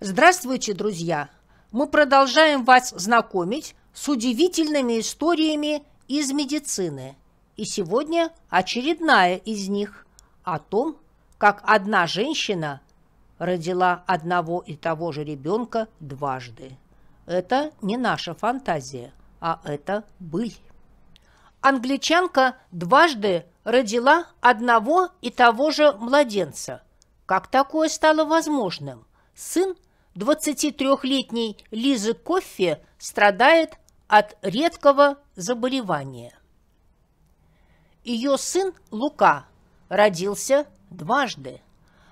Здравствуйте, друзья! Мы продолжаем вас знакомить с удивительными историями из медицины. И сегодня очередная из них о том, как одна женщина родила одного и того же ребенка дважды. Это не наша фантазия, а это быль. Англичанка дважды родила одного и того же младенца. Как такое стало возможным? Сын – 23-летней Лизы Коффи страдает от редкого заболевания. Ее сын Лука родился дважды.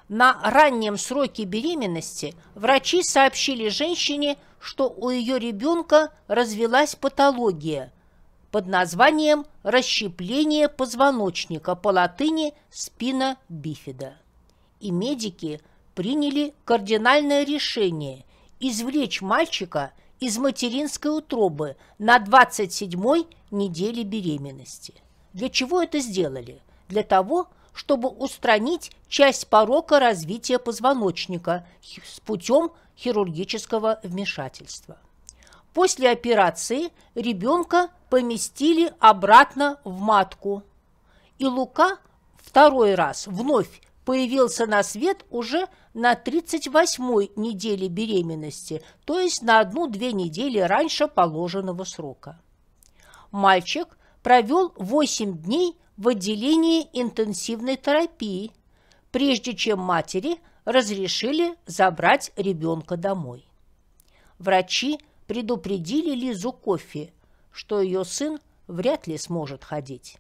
На раннем сроке беременности врачи сообщили женщине, что у ее ребенка развелась патология под названием расщепление позвоночника по латыни спина бифида. И медики – приняли кардинальное решение извлечь мальчика из материнской утробы на 27-й неделе беременности. Для чего это сделали? Для того, чтобы устранить часть порока развития позвоночника с путем хирургического вмешательства. После операции ребенка поместили обратно в матку, и Лука второй раз вновь появился на свет уже на 38-й неделе беременности, то есть на одну-две недели раньше положенного срока. Мальчик провел 8 дней в отделении интенсивной терапии, прежде чем матери разрешили забрать ребенка домой. Врачи предупредили Лизу Кофе, что ее сын вряд ли сможет ходить.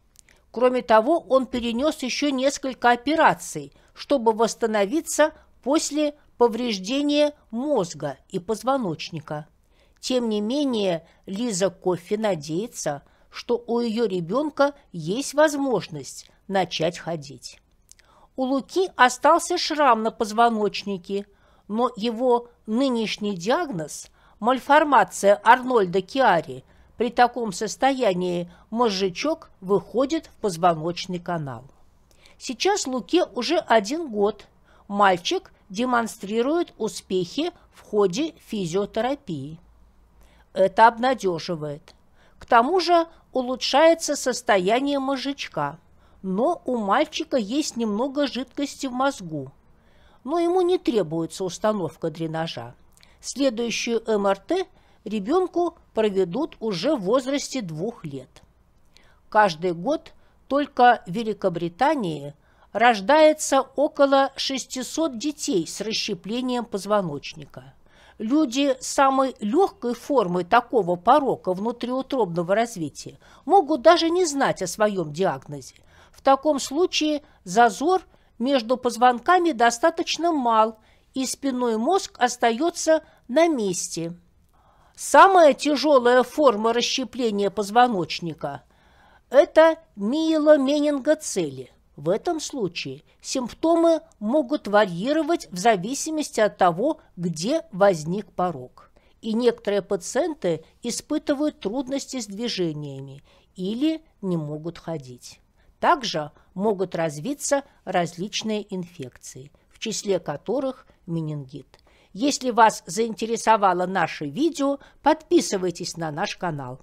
Кроме того, он перенес еще несколько операций, чтобы восстановиться после повреждения мозга и позвоночника. Тем не менее, Лиза Кофе надеется, что у ее ребенка есть возможность начать ходить. У Луки остался шрам на позвоночнике, но его нынешний диагноз – мальформация Арнольда Киари – при таком состоянии мозжечок выходит в позвоночный канал. Сейчас Луке уже один год. Мальчик демонстрирует успехи в ходе физиотерапии. Это обнадеживает. К тому же улучшается состояние мозжечка, но у мальчика есть немного жидкости в мозгу, но ему не требуется установка дренажа. Следующую МРТ – ребенку проведут уже в возрасте двух лет. Каждый год только в Великобритании рождается около 600 детей с расщеплением позвоночника. Люди самой легкой формы такого порока внутриутробного развития могут даже не знать о своем диагнозе. В таком случае зазор между позвонками достаточно мал, и спинной мозг остается на месте – Самая тяжелая форма расщепления позвоночника – это миеломенингоцели. В этом случае симптомы могут варьировать в зависимости от того, где возник порог. И некоторые пациенты испытывают трудности с движениями или не могут ходить. Также могут развиться различные инфекции, в числе которых менингит – если вас заинтересовало наше видео, подписывайтесь на наш канал.